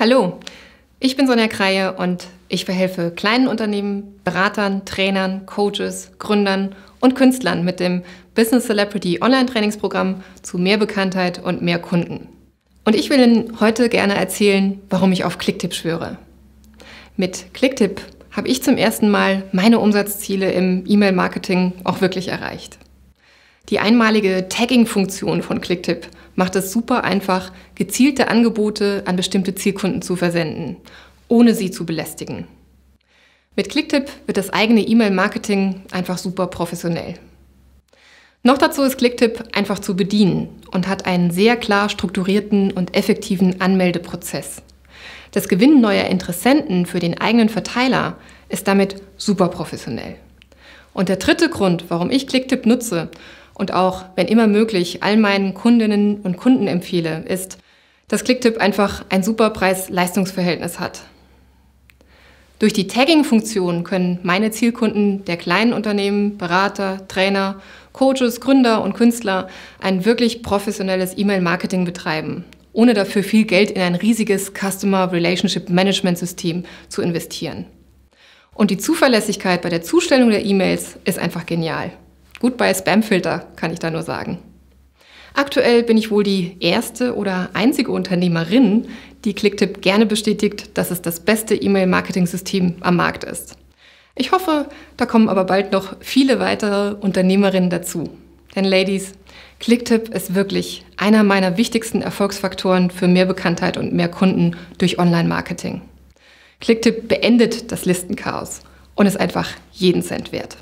Hallo, ich bin Sonja Kreie und ich verhelfe kleinen Unternehmen, Beratern, Trainern, Coaches, Gründern und Künstlern mit dem Business Celebrity Online Trainingsprogramm zu mehr Bekanntheit und mehr Kunden. Und ich will Ihnen heute gerne erzählen, warum ich auf Clicktip schwöre. Mit Clicktip habe ich zum ersten Mal meine Umsatzziele im E-Mail-Marketing auch wirklich erreicht. Die einmalige Tagging-Funktion von Clicktip macht es super einfach, gezielte Angebote an bestimmte Zielkunden zu versenden, ohne sie zu belästigen. Mit Clicktip wird das eigene E-Mail-Marketing einfach super professionell. Noch dazu ist Clicktip einfach zu bedienen und hat einen sehr klar strukturierten und effektiven Anmeldeprozess. Das Gewinnen neuer Interessenten für den eigenen Verteiler ist damit super professionell. Und der dritte Grund, warum ich Clicktip nutze, und auch, wenn immer möglich, all meinen Kundinnen und Kunden empfehle, ist, dass Clicktip einfach ein super Preis-Leistungsverhältnis hat. Durch die Tagging-Funktion können meine Zielkunden der kleinen Unternehmen, Berater, Trainer, Coaches, Gründer und Künstler ein wirklich professionelles E-Mail-Marketing betreiben, ohne dafür viel Geld in ein riesiges Customer Relationship Management System zu investieren. Und die Zuverlässigkeit bei der Zustellung der E-Mails ist einfach genial. Gut bei Spamfilter, kann ich da nur sagen. Aktuell bin ich wohl die erste oder einzige Unternehmerin, die Clicktip gerne bestätigt, dass es das beste E-Mail-Marketing-System am Markt ist. Ich hoffe, da kommen aber bald noch viele weitere Unternehmerinnen dazu. Denn Ladies, Clicktip ist wirklich einer meiner wichtigsten Erfolgsfaktoren für mehr Bekanntheit und mehr Kunden durch Online-Marketing. Clicktip beendet das Listenchaos und ist einfach jeden Cent wert.